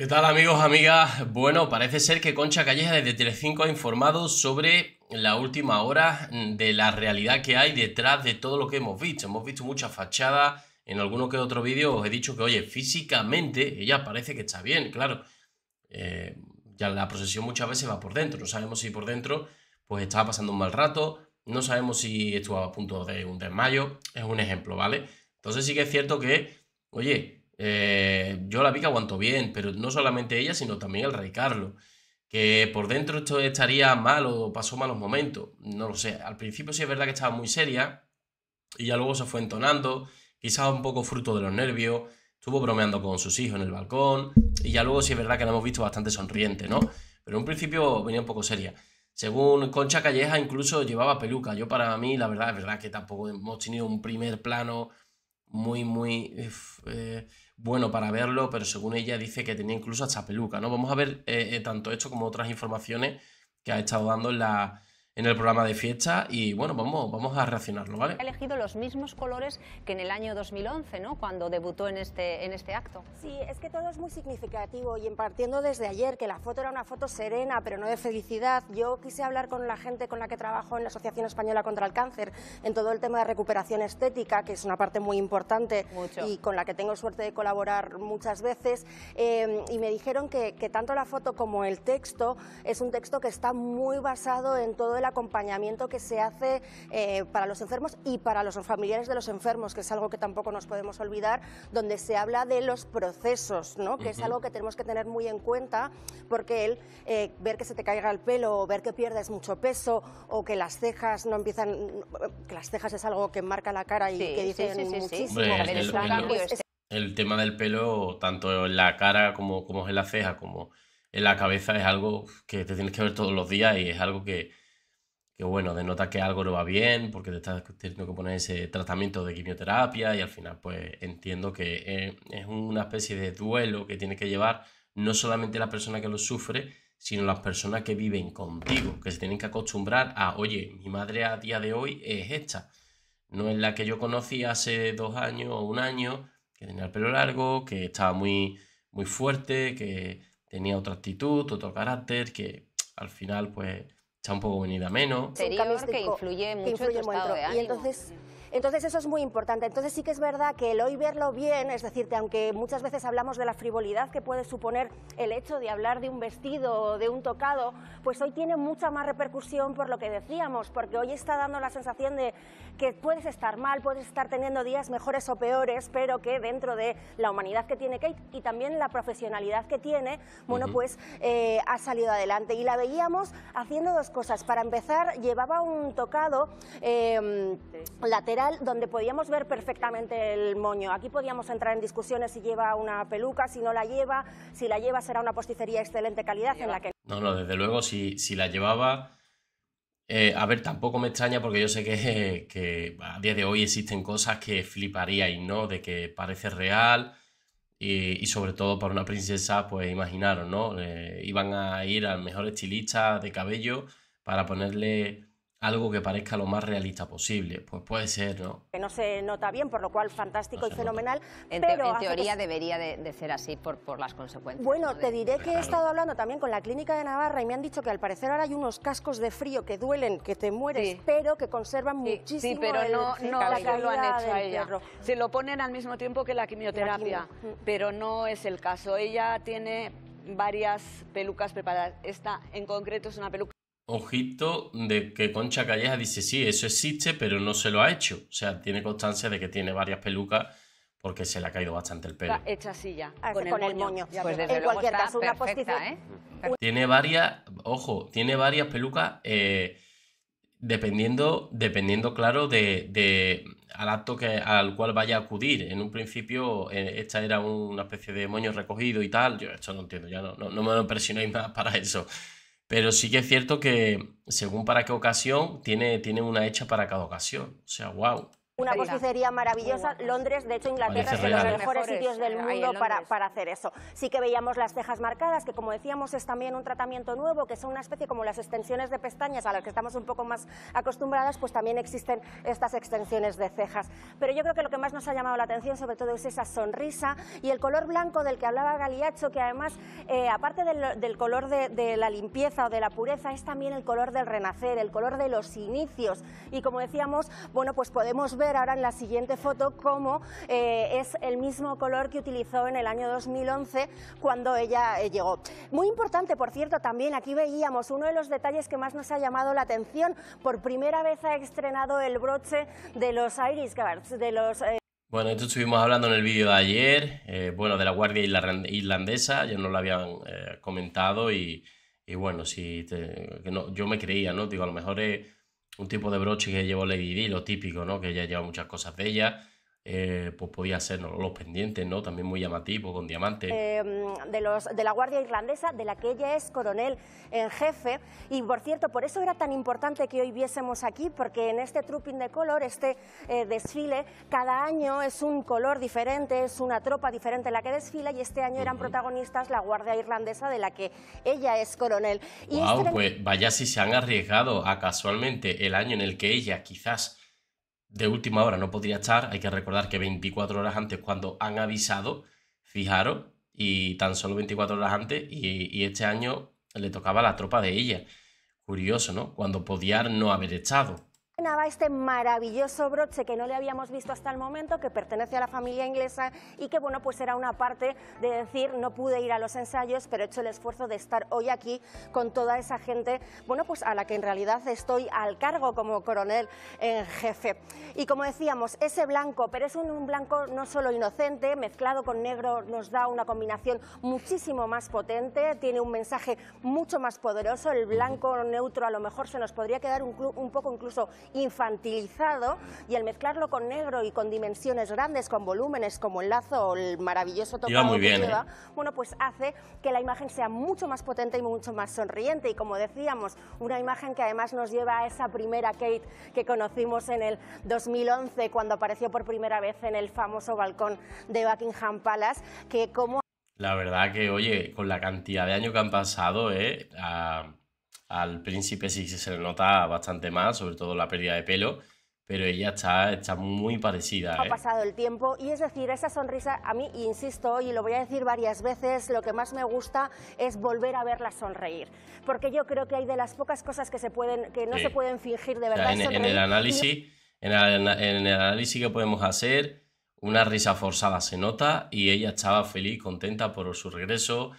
¿Qué tal amigos, amigas? Bueno, parece ser que Concha Calleja desde Telecinco ha informado sobre la última hora mm, de la realidad que hay detrás de todo lo que hemos visto. Hemos visto muchas fachadas, en alguno que otro vídeo os he dicho que, oye, físicamente ella parece que está bien, claro. Eh, ya la procesión muchas veces va por dentro, no sabemos si por dentro pues estaba pasando un mal rato, no sabemos si estuvo a punto de un desmayo, es un ejemplo, ¿vale? Entonces sí que es cierto que, oye, eh, yo la vi que aguantó bien, pero no solamente ella, sino también el rey Carlos. Que por dentro esto estaría mal o pasó malos momentos. No lo sé. Al principio sí es verdad que estaba muy seria. Y ya luego se fue entonando. Quizás un poco fruto de los nervios. Estuvo bromeando con sus hijos en el balcón. Y ya luego sí es verdad que la hemos visto bastante sonriente, ¿no? Pero en un principio venía un poco seria. Según Concha Calleja, incluso llevaba peluca. Yo para mí, la verdad, es verdad que tampoco hemos tenido un primer plano muy, muy eh, bueno para verlo, pero según ella dice que tenía incluso hasta peluca, ¿no? Vamos a ver eh, eh, tanto esto como otras informaciones que ha estado dando la, en el programa de fiesta y bueno, vamos, vamos a reaccionarlo, ¿vale? Ha elegido los mismos colores que en el año 2011, ¿no? Cuando debutó en este, en este acto. Sí, es que todo es muy significativo y en partiendo desde ayer, que la foto era una foto serena, pero no de felicidad, yo quise hablar con la gente con la que trabajo en la Asociación Española contra el Cáncer, en todo el tema de recuperación estética, que es una parte muy importante y con la que tengo suerte de colaborar muchas veces, eh, y me dijeron que, que tanto la foto como el texto es un texto que está muy basado en todo el acompañamiento que se hace eh, para los enfermos y para los familiares de los enfermos, que es algo que tampoco nos podemos olvidar, donde se habla de los procesos, ¿no? que es algo que tenemos que tener muy en cuenta, porque el eh, ver que se te caiga el pelo, o ver que pierdes mucho peso, o que las cejas no empiezan, que las cejas es algo que marca la cara y que dicen muchísimo. el, tema del pelo, tanto en la cara como, como en la ceja, como en la cabeza, es algo que te tienes que ver todos los días y es algo que, que bueno, denota que algo no va bien porque te estás teniendo que poner ese tratamiento de quimioterapia y al final pues entiendo que eh, es una especie de duelo que tiene que llevar no solamente la persona que lo sufre, sino las personas que viven contigo, que se tienen que acostumbrar a, oye, mi madre a día de hoy es esta, no es la que yo conocí hace dos años o un año, que tenía el pelo largo, que estaba muy, muy fuerte, que tenía otra actitud, otro carácter, que al final pues está un poco venida menos. Sería que influye mucho en entonces, entonces eso es muy importante. Entonces sí que es verdad que el hoy verlo bien, es decir, que aunque muchas veces hablamos de la frivolidad que puede suponer el hecho de hablar de un vestido o de un tocado, pues hoy tiene mucha más repercusión por lo que decíamos, porque hoy está dando la sensación de que puedes estar mal, puedes estar teniendo días mejores o peores, pero que dentro de la humanidad que tiene Kate y también la profesionalidad que tiene, bueno, pues eh, ha salido adelante. Y la veíamos haciendo dos cosas. Para empezar, llevaba un tocado em, lateral donde podíamos ver perfectamente el moño. Aquí podíamos entrar en discusiones si lleva una peluca, si no la lleva, si la lleva será una posticería de excelente calidad en la que... No, no, desde luego, si, si la llevaba eh, a ver, tampoco me extraña porque yo sé que, a día de hoy existen cosas que fliparíais, ¿no? De que parece real y, sobre todo para una princesa, pues imaginaros, ¿no? Eh, iban a ir al mejor estilista de cabello para ponerle algo que parezca lo más realista posible. Pues puede ser, ¿no? Que no se nota bien, por lo cual fantástico y fenomenal. En, pero en teoría debería de, ser así por, por las consecuencias. Bueno, te diré que he estado hablando también con la clínica de Navarra y me han dicho que al parecer ahora hay unos cascos de frío que duelen, que te mueres, pero que conservan muchísimo sí, pero no, lo han hecho ella. Se lo ponen al mismo tiempo que la quimioterapia, pero no es el caso. Ella tiene varias pelucas preparadas. Esta en concreto es una peluca Ojito de que Concha Calleja dice, sí, eso existe, pero no se lo ha hecho. O sea, tiene constancia de que tiene varias pelucas porque se le ha caído bastante el pelo. hecha así ya, ah, con, el, moño. Pues desde cualquier ¿eh? Tiene varias, ojo, tiene varias pelucas eh, dependiendo, dependiendo, claro, de, al acto que, al cual vaya a acudir. En un principio eh, esta era una especie de moño recogido y tal. Yo esto no entiendo, ya no, no, me lo más para eso. Pero sí que es cierto que según para qué ocasión, tiene, tiene una hecha para cada ocasión. O sea, wow una Sería. posticería maravillosa. Londres, de hecho, Inglaterra es uno de los mejores, sitios del mundo para, para, hacer eso. Sí que veíamos las cejas marcadas, que como decíamos es también un tratamiento nuevo, que son una especie como las extensiones de pestañas a las que estamos un poco más acostumbradas, pues también existen estas extensiones de cejas. Pero yo creo que lo que más nos ha llamado la atención sobre todo es esa sonrisa y el color blanco del que hablaba Galiacho, que además, eh, aparte del, color de, de la limpieza o de la pureza, es también el color del renacer, el color de los inicios. Y como decíamos, bueno, pues podemos ver ahora en la siguiente foto cómo eh, es el mismo color que utilizó en el año 2011 cuando ella eh, llegó. Muy importante, por cierto, también aquí veíamos uno de los detalles que más nos ha llamado la atención. Por primera vez ha estrenado el broche de los Iris Guards, de los... Eh, bueno, esto estuvimos hablando en el vídeo de ayer, bueno, de la Guardia Irlandesa, ya no lo habían comentado y, bueno, si que no, yo me creía, ¿no? Digo, a lo mejor es un tipo de broche que llevó Lady Di, lo típico, ¿no? Que ella lleva muchas cosas de ella. Eh, pues podía ser los pendientes, ¿no? También muy llamativo, con diamantes. Em, de, los, de la Guardia Irlandesa, de la que ella es coronel en jefe. Y por cierto, por eso era tan importante que hoy viésemos aquí, porque en este trooping de color, este eh, desfile, cada año es un color diferente, es una tropa diferente la que desfila, y este año eran protagonistas la Guardia Irlandesa, de la que ella es coronel. Y wow, este pues vaya si se han arriesgado a casualmente el año en el que ella quizás de última hora no podría estar. Hay que recordar que 24 horas antes, cuando han avisado, fijaros, y tan solo 24 horas antes, y, este año le tocaba la tropa de ella. Curioso, ¿no? Cuando podía no haber estado este maravilloso broche que no le habíamos visto hasta el momento, que pertenece a la familia inglesa y que bueno, pues era una parte de decir no pude ir a los ensayos, pero he hecho el esfuerzo de estar hoy aquí con toda esa gente, bueno, pues a la que en realidad estoy al cargo como coronel en jefe. Y como decíamos, ese blanco, pero es un, blanco no solo inocente, mezclado con negro nos da una combinación muchísimo más potente, tiene un mensaje mucho más poderoso, el blanco neutro a lo mejor se nos podría quedar un poco incluso infantilizado y al mezclarlo con negro y con dimensiones grandes, con volúmenes como el lazo o el maravilloso tocado que lleva, ¿eh? bueno, pues hace que la imagen sea mucho más potente y mucho más sonriente y como decíamos, una imagen que además nos lleva a esa primera Kate que conocimos en el 2011 cuando apareció por primera vez en el famoso balcón de Buckingham Palace, que como... La verdad que, oye, con la cantidad de años que han pasado, ¿eh? Ah, al príncipe sí se le nota bastante más, sobre todo la pérdida de pelo, pero ella está, está muy parecida. Ha ¿eh? pasado el tiempo y es decir, esa sonrisa, a mí, insisto, y lo voy a decir varias veces, lo que más me gusta es volver a verla sonreír, porque yo creo que hay de las pocas cosas que, se pueden, que no se pueden fingir de verdad. en, el análisis, en, el, en el análisis que podemos hacer, una risa forzada se nota y ella estaba feliz, contenta por su regreso,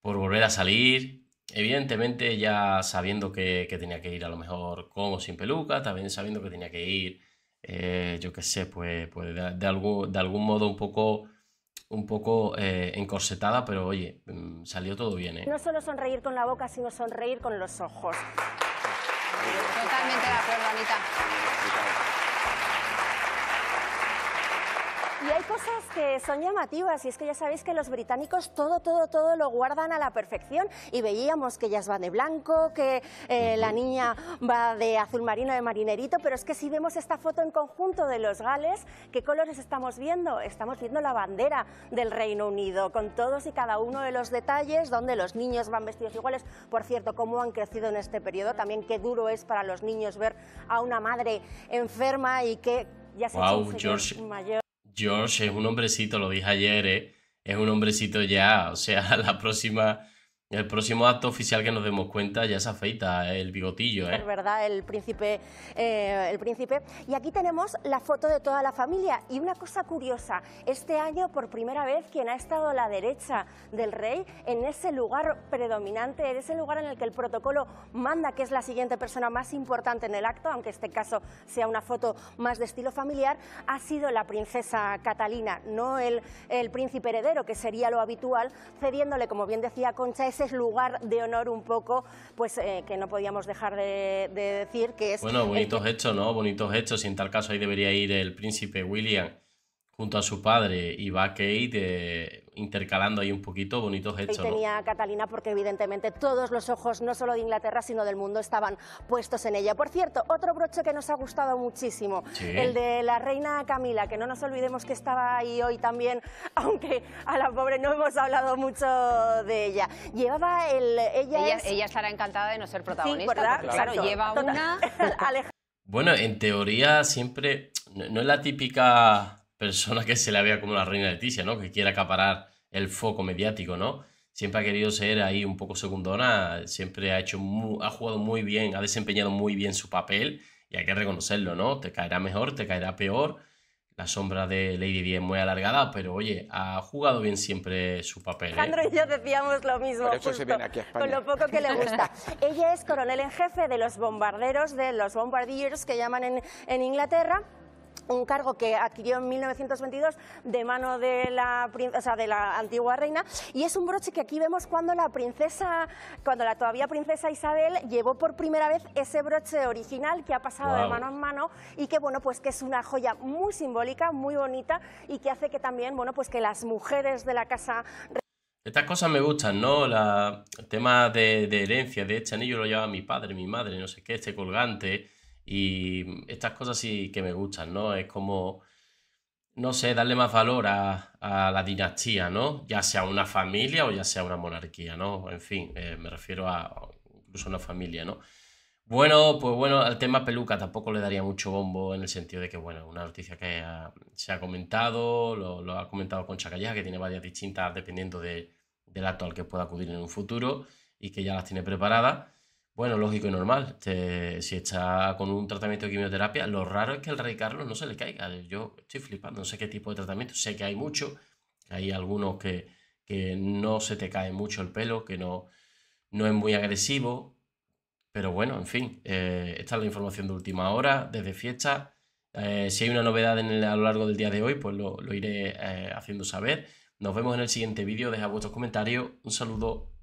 por volver a salir, evidentemente ya sabiendo que, tenía que ir a lo mejor con o sin peluca, también sabiendo que tenía que ir, eh, yo qué sé, pues, pues de, algún, de algún modo un poco un poco eh, encorsetada, pero oye, mm, salió todo bien. ¿eh? No solo sonreír con la boca, sino sonreír con los ojos. Totalmente la acuerdo, Anita. hay cosas que son llamativas y es que ya sabéis que los británicos todo, todo, todo lo guardan a la perfección y veíamos que ellas van de blanco, que eh, la niña va de azul marino, de marinerito, pero es que si vemos esta foto en conjunto de los gales, ¿qué colores estamos viendo? Estamos viendo la bandera del Reino Unido con todos y cada uno de los detalles, donde los niños van vestidos iguales. Por cierto, cómo han crecido en este periodo, también qué duro es para los niños ver a una madre enferma y que ya se wow, George. mayor. George es un hombrecito, lo dije ayer, eh, es un hombrecito ya, o sea, la próxima el próximo acto oficial que nos demos cuenta ya se afeita el bigotillo, ¿eh? Es verdad, el príncipe, eh, el príncipe. Y aquí tenemos la foto de toda la familia. Y una cosa curiosa, este año por primera vez quien ha estado a la derecha del rey en ese lugar predominante, en ese lugar en el que el protocolo manda que es la siguiente persona más importante en el acto, aunque este caso sea una foto más de estilo familiar, ha sido la princesa Catalina, no el, el príncipe heredero, que sería lo habitual, cediéndole, como bien decía Concha, ese es lugar de honor un poco, pues eh, que no podíamos dejar de, decir que es... Bueno, bonitos hechos, ¿no? Bonitos hechos, y en tal caso ahí debería ir el príncipe William junto a su padre y va Kate eh, intercalando ahí un poquito bonitos hechos. Y tenía a Catalina porque evidentemente todos los ojos, no solo de Inglaterra, sino del mundo, estaban puestos en ella. Por cierto, otro broche que nos ha gustado muchísimo, el de la reina Camila, que no nos olvidemos que estaba ahí hoy también, aunque a la pobre no hemos hablado mucho de ella. Llevaba el... Ella, ella, estará encantada de no ser protagonista, lleva una... bueno, en teoría siempre no es la típica persona que se la vea como la reina Leticia, ¿no? Que quiera acaparar el foco mediático, ¿no? Siempre ha querido ser ahí un poco segundona, siempre ha hecho ha jugado muy bien, ha desempeñado muy bien su papel y hay que reconocerlo, ¿no? Te caerá mejor, te caerá peor. La sombra de Lady Di es muy alargada, pero oye, ha jugado bien siempre su papel. Alejandro ¿eh? y yo decíamos lo mismo. Con lo poco que le gusta. Ella es coronel en jefe de los bombarderos, de los bombardiers que llaman en, en Inglaterra un cargo que adquirió en 1922 de mano de la, princesa de la antigua reina y es un broche que aquí vemos cuando la princesa, cuando la todavía princesa Isabel llevó por primera vez ese broche original que ha pasado de mano en mano y que bueno pues que es una joya muy simbólica, muy bonita y que hace que también bueno pues que las mujeres de la casa estas cosas me gustan, ¿no? el tema de, de herencia, de este anillo lo llevaba mi padre, mi madre, no sé qué, este colgante, y estas cosas sí que me gustan, ¿no? Es como, no sé, darle más valor a, la dinastía, ¿no? Ya sea una familia o ya sea una monarquía, ¿no? En fin, eh, me refiero a incluso una familia, ¿no? Bueno, pues bueno, al tema peluca tampoco le daría mucho bombo en el sentido de que, bueno, una noticia que se ha comentado, lo, ha comentado Concha Calleja, que tiene varias distintas dependiendo del acto al que pueda acudir en un futuro y que ya las tiene preparadas. Bueno, lógico y normal. si está con un tratamiento de quimioterapia, lo raro es que el rey Carlos no se le caiga. Yo estoy flipando, no sé qué tipo de tratamiento. Sé que hay mucho, hay algunos que, no se te cae mucho el pelo, que no, no es muy agresivo. Pero bueno, en fin, eh, esta es la información de última hora, desde fiesta. Eh, si hay una novedad a lo largo del día de hoy, pues lo, iré eh, haciendo saber. Nos vemos en el siguiente vídeo. Deja vuestros comentarios. Un saludo.